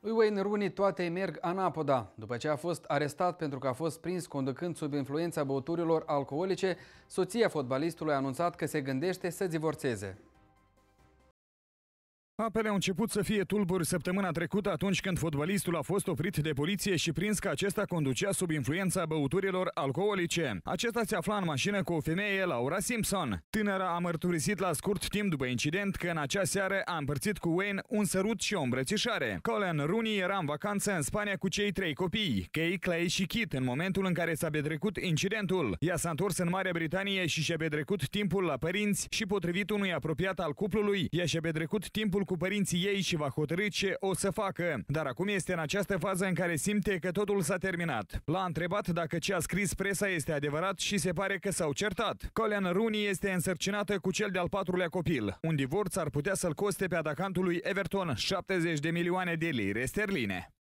Lui Wayne Rooney toate merg anapoda. După ce a fost arestat pentru că a fost prins conducând sub influența băuturilor alcoolice, soția fotbalistului a anunțat că se gândește să divorțeze. Apele au început să fie tulburi săptămâna trecută atunci când fotbalistul a fost oprit de poliție și prins că acesta conducea sub influența băuturilor alcoolice. Acesta se afla în mașină cu o femeie, Laura Simpson. Tânăra a mărturisit la scurt timp după incident că în acea seară a împărțit cu Wayne un sărut și o îmbrățișare. Colin Rooney era în vacanță în Spania cu cei trei copii, Kay, Clay și Kit, în momentul în care s-a petrecut incidentul. Ea s-a întors în Marea Britanie și și-a petrecut timpul la părinți și potrivit unui apropiat al cuplului, ea și-a petrecut timpul cu părinții ei și va hotărâ ce o să facă. Dar acum este în această fază în care simte că totul s-a terminat. L-a întrebat dacă ce a scris presa este adevărat și se pare că s-au certat. Colean Rooney este însărcinată cu cel de-al patrulea copil. Un divorț ar putea să-l coste pe atacantului Everton 70 de milioane de lire sterline.